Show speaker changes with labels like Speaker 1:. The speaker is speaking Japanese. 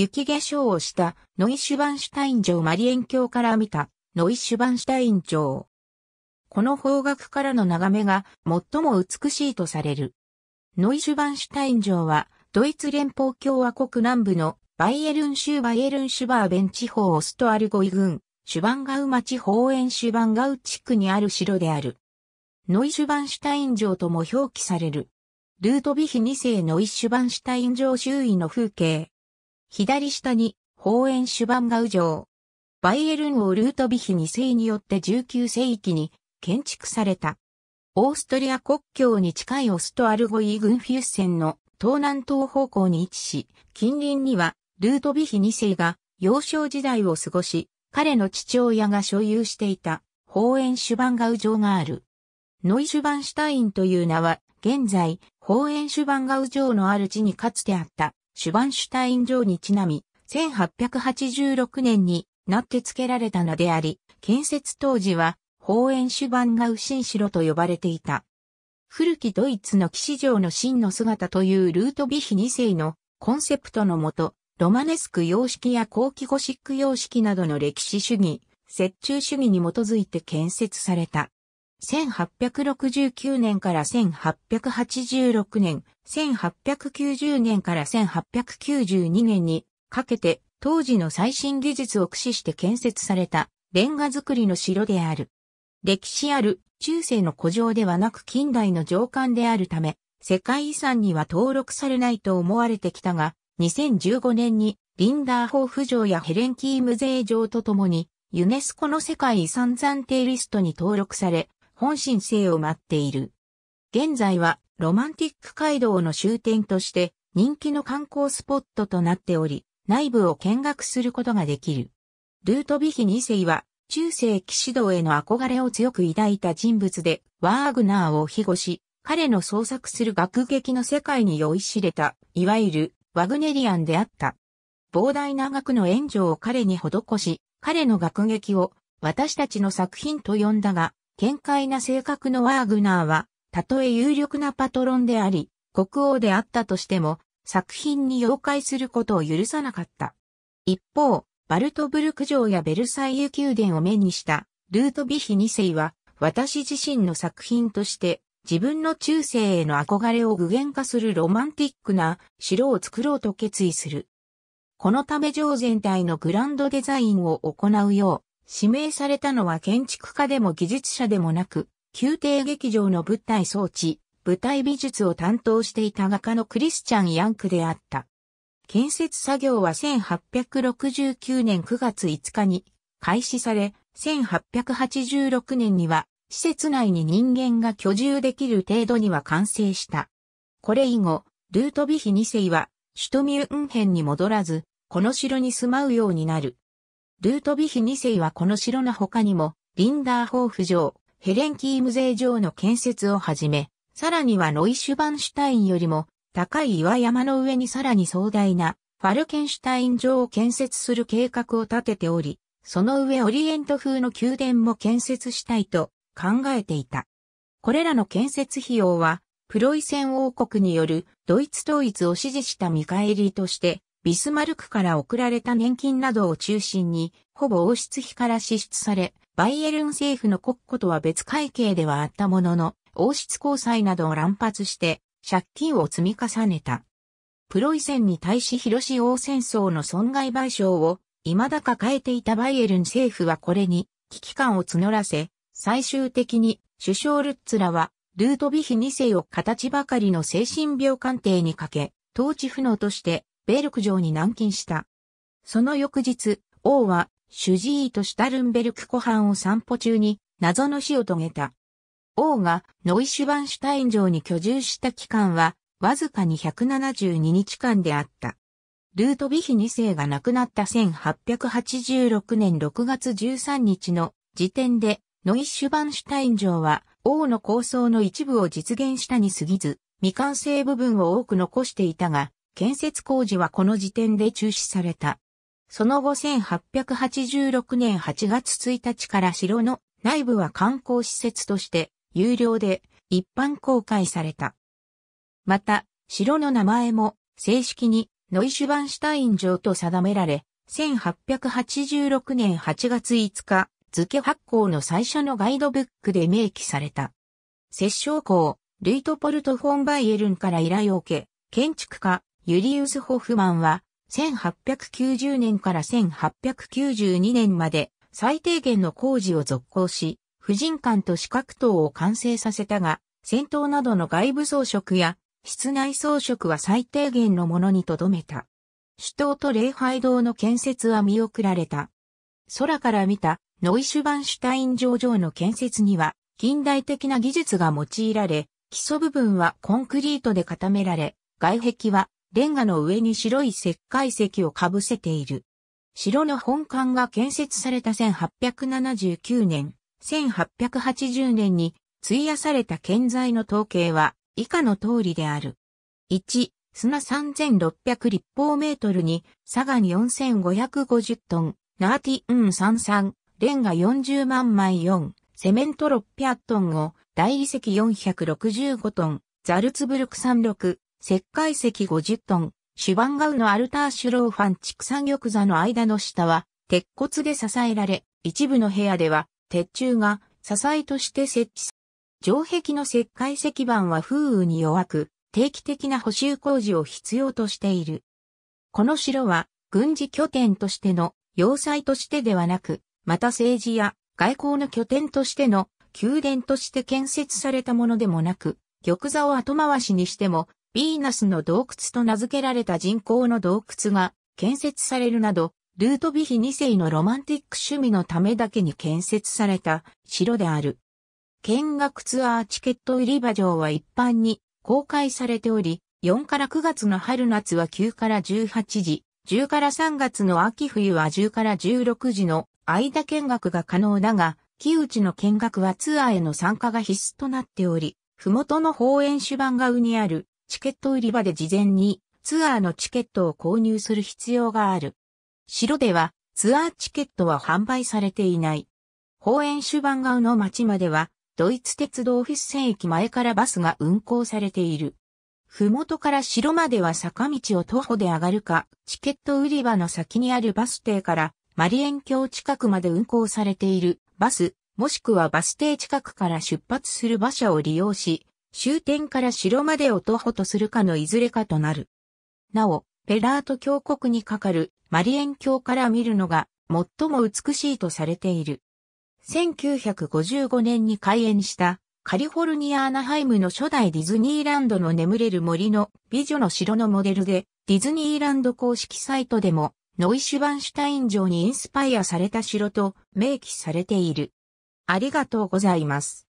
Speaker 1: 雪化粧をしたノイシュバンシュタイン城マリエン教から見たノイシュバンシュタイン城。この方角からの眺めが最も美しいとされる。ノイシュバンシュタイン城はドイツ連邦共和国南部のバイエルン州バイエルンシュバーベン地方オストアルゴイ郡、シュバンガウ町方園シュバンガウ地区にある城である。ノイシュバンシュタイン城とも表記される。ルートビヒ2世ノイシュバンシュタイン城周囲の風景。左下に、ホーエンシュバンガウ城。バイエルンをルートビヒ2世によって19世紀に建築された。オーストリア国境に近いオストアルゴイ軍フュッセンの東南東方向に位置し、近隣にはルートビヒ2世が幼少時代を過ごし、彼の父親が所有していたホーエンシュバンガウ城がある。ノイシュバンシュタインという名は、現在、ホーエンシュバンガウ城のある地にかつてあった、シュバンシュタイン城にちなみ、1886年になって付けられたのであり、建設当時は、法園主板が右心城と呼ばれていた。古きドイツの騎士城の真の姿というルートビヒ2世のコンセプトのもと、ロマネスク様式や後期ゴシック様式などの歴史主義、折衷主義に基づいて建設された。1869年から1886年、1890年から1892年にかけて当時の最新技術を駆使して建設されたレンガ造りの城である。歴史ある中世の古城ではなく近代の城館であるため、世界遺産には登録されないと思われてきたが、2015年にリンダーホーフ城やヘレンキームゼー城とともにユネスコの世界遺産暫定リストに登録され、本心性を待っている。現在はロマンティック街道の終点として人気の観光スポットとなっており、内部を見学することができる。ルートヴィヒ2世は中世騎士道への憧れを強く抱いた人物で、ワーグナーを庇護し、彼の創作する学劇の世界に酔いしれた、いわゆるワグネリアンであった。膨大な額の援助を彼に施し、彼の学劇を私たちの作品と呼んだが、見解な性格のワーグナーは、たとえ有力なパトロンであり、国王であったとしても、作品に妖怪することを許さなかった。一方、バルトブルク城やベルサイユ宮殿を目にした、ルートビヒ2世は、私自身の作品として、自分の中世への憧れを具現化するロマンティックな城を作ろうと決意する。このため城全体のグランドデザインを行うよう、指名されたのは建築家でも技術者でもなく、宮廷劇場の物体装置、舞台美術を担当していた画家のクリスチャン・ヤンクであった。建設作業は1869年9月5日に開始され、1886年には施設内に人間が居住できる程度には完成した。これ以後、ルートビヒ2世は首都ミュンヘンに戻らず、この城に住まうようになる。ルートビヒ2世はこの城の他にも、リンダーホーフ城、ヘレンキーム勢城の建設をはじめ、さらにはノイシュバンシュタインよりも高い岩山の上にさらに壮大なファルケンシュタイン城を建設する計画を立てており、その上オリエント風の宮殿も建設したいと考えていた。これらの建設費用は、プロイセン王国によるドイツ統一を支持した見返りとしてビスマルクから送られた年金などを中心に、ほぼ王室費から支出され、バイエルン政府の国庫とは別会計ではあったものの、王室交際などを乱発して、借金を積み重ねた。プロイセンに対し広志王戦争の損害賠償を未だ抱えていたバイエルン政府はこれに危機感を募らせ、最終的に首相ルッツラはルートビヒ2世を形ばかりの精神病鑑定にかけ、統治不能としてベルク城に軟禁した。その翌日、王は、主治医とシュタルンベルク湖畔を散歩中に、謎の死を遂げた。王がノイシュバンシュタイン城に居住した期間は、わずかに172日間であった。ルートビヒ2世が亡くなった1886年6月13日の時点で、ノイシュバンシュタイン城は、王の構想の一部を実現したに過ぎず、未完成部分を多く残していたが、建設工事はこの時点で中止された。その後1886年8月1日から城の内部は観光施設として有料で一般公開された。また、城の名前も正式にノイシュバンシュタイン城と定められ、1886年8月5日、図形発行の最初のガイドブックで明記された。摂政校、ルイトポルト・フォン・バイエルンから依頼を受け、建築家、ユリウス・ホフマンは、1890年から1892年まで最低限の工事を続行し、婦人館と四角塔を完成させたが、戦闘などの外部装飾や室内装飾は最低限のものにとどめた。首都と礼拝堂の建設は見送られた。空から見たノイシュバンシュタイン上場の建設には近代的な技術が用いられ、基礎部分はコンクリートで固められ、外壁はレンガの上に白い石灰石をかぶせている。城の本館が建設された1879年、1880年に費やされた建材の統計は以下の通りである。1、砂3600立方メートルに、佐賀に4550トン、ナーティウン33、レンガ40万枚4、セメント600トンを、大理石465トン、ザルツブルク36、石灰石50トン、シュバンガウのアルターシュローファン畜産玉座の間の下は、鉄骨で支えられ、一部の部屋では、鉄柱が支えとして設置城壁の石灰石板は風雨に弱く、定期的な補修工事を必要としている。この城は、軍事拠点としての要塞としてではなく、また政治や外交の拠点としての宮殿として建設されたものでもなく、玉座を後回しにしてもビーナスの洞窟と名付けられた人工の洞窟が建設されるなど、ルートビヒ2世のロマンティック趣味のためだけに建設された城である。見学ツアーチケット売り場上は一般に公開されており、4から9月の春夏は9から18時、10から3月の秋冬は10から16時の間見学が可能だが、木内の見学はツアーへの参加が必須となっており、麓の方園主番がうにあるチケット売り場で事前にツアーのチケットを購入する必要がある。城ではツアーチケットは販売されていない。方園主番側の町までは、ドイツ鉄道フィッセン駅前からバスが運行されている。ふもとから城までは坂道を徒歩で上がるか、チケット売り場の先にあるバス停からマリエン橋近くまで運行されているバス、もしくはバス停近くから出発する馬車を利用し、終点から城までを徒歩とするかのいずれかとなる。なお、ペラート峡谷にかかるマリエン峡から見るのが最も美しいとされている。1955年に開園したカリフォルニア・アナハイムの初代ディズニーランドの眠れる森の美女の城のモデルでディズニーランド公式サイトでもノイシュバンシュタイン城にインスパイアされた城と明記されている。ありがとうございます。